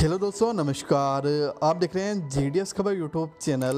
hello दोस्तों नमस्कार आप देख रहे हैं जी खबर यूट्यूब चैनल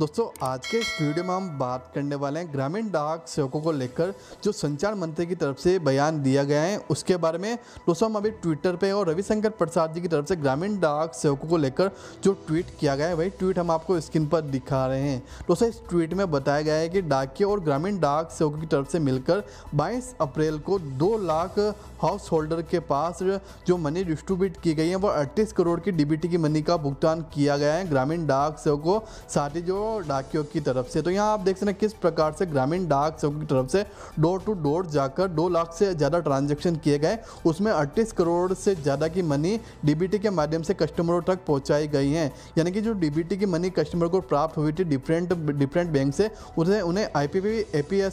दोस्तों आज के इस वीडियो में हम बात करने वाले हैं ग्रामीण डाक सेवकों को लेकर जो संचार मंत्री की तरफ से बयान दिया गया है उसके बारे में दोस्तों हम अभी ट्विटर पे और रविशंकर प्रसाद जी की तरफ से ग्रामीण डाक सेवकों को लेकर जो ट्वीट किया गया है वही ट्वीट हम आपको स्क्रीन पर दिखा रहे हैं दोस्तों इस ट्वीट में बताया गया है कि डाकिय और ग्रामीण डाक सेवकों की तरफ से मिलकर बाईस अप्रैल को दो लाख हाउस होल्डर के पास जो मनी डिस्ट्रीब्यूट की गई है वो अड़तीस करोड़ की डीबीटी की मनी का भुगतान किया गया है ग्रामीण डाक सेवकों साथ ही जो डाकियों की तरफ से तो यहाँ आप देख सकते हैं किस प्रकार से ग्रामीण डाक सेवकों की तरफ से डोर टू डोर जाकर दो लाख से ज़्यादा ट्रांजेक्शन किए गए उसमें अट्ठाईस करोड़ से ज़्यादा की मनी डीबीटी के माध्यम से कस्टमरों तक पहुँचाई गई हैं यानी कि जो डीबीटी की मनी कस्टमर को प्राप्त हुई थी डिफरेंट डिफरेंट बैंक से उसे उन्हें आई पी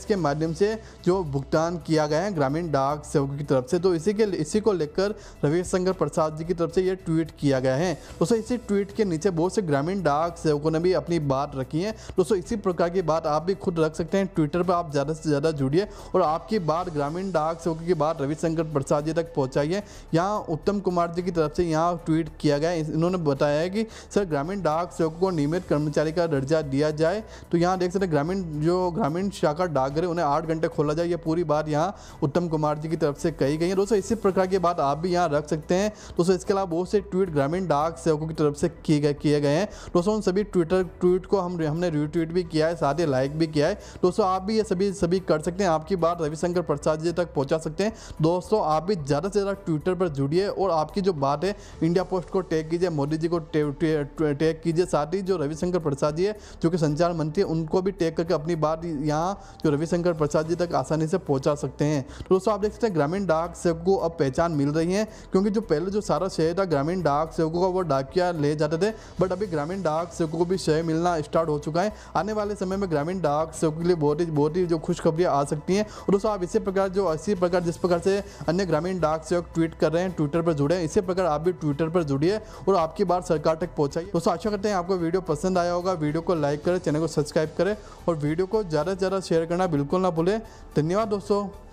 के माध्यम से जो भुगतान किया गया है ग्रामीण डाक सेवकों की तरफ से तो इसी के इसी को लेकर रविशंकर प्रसाद जी की तरफ से यह ट्वीट किया गया है दोस्तों इसी ट्वीट के नीचे बहुत से ग्रामीण डाक सेवकों ने भी अपनी बात रखी रखी है दोस्तों इसी प्रकार की बात आप भी खुद रख सकते हैं ट्विटर पर आप ज़्यादा से ज़्यादा जुड़िए और आपकी बात ग्रामीण डाक सेवक की बात रविशंकर प्रसाद जी तक पहुंचाइए यहाँ उत्तम कुमार जी की तरफ से यहाँ ट्वीट किया गया इन्होंने बताया है कि सर ग्रामीण डाक सेवकों को नियमित कर्मचारी का दर्जा दिया जाए तो यहाँ देख सकते ग्रामीण जो ग्रामीण शाखा डाकघर है उन्हें आठ घंटे खोला जाए यह पूरी बात यहाँ उत्तम कुमार जी की तरफ से कही गई है दोस्तों इसी प्रकार की बात आप भी यहाँ रख सकते हैं दोस्तों इसके अलावा बहुत से ट्वीट ग्रामीण डाक सेवकों की तरफ से किए गए हैं दोस्तों उन सभी ट्विटर ट्वीट को हम हमने रिट्वीट भी किया है साथ ही लाइक भी किया है दोस्तों आप भी ये सभी सभी कर सकते हैं आपकी बात रविशंकर प्रसाद जी तक पहुँचा सकते हैं दोस्तों आप भी ज़्यादा से ज़्यादा ट्विटर पर जुड़िए और आपकी जो बात है इंडिया पोस्ट को टैग कीजिए मोदी जी को टैग कीजिए साथ ही जो रविशंकर प्रसाद जी है जो कि संचार मंत्री उनको भी टैग करके अपनी बात यहाँ जो रविशंकर प्रसाद जी तक आसानी से पहुँचा सकते हैं तो दोस्तों आप देख सकते हैं ग्रामीण डाक सेवक को अब पहचान मिल रही है क्योंकि जो पहले जो सारा शहर था ग्रामीण डाक सेवकों का वो डाकिया ले जाते थे बट अभी ग्रामीण डाक सेवकों को भी शहर मिलना स्टार्ट हो चुका है आने वाले समय में ग्रामीण डाक सेवकों के लिए बहुत ही बहुत ही जो खुशखबरी आ सकती हैं और दोस्तों आप इसी प्रकार जो इसी प्रकार जिस प्रकार से अन्य ग्रामीण डाक सेवक ट्वीट कर रहे हैं ट्विटर पर जुड़े हैं इसी प्रकार आप भी ट्विटर पर जुड़िए और आपकी बात सरकार तक पहुँचाइए दोस्तों आशा करते हैं आपको वीडियो पसंद आया होगा वीडियो को लाइक करें चैनल को सब्सक्राइब करें और वीडियो को ज़्यादा से ज़्यादा शेयर करना बिल्कुल ना भूलें धन्यवाद दोस्तों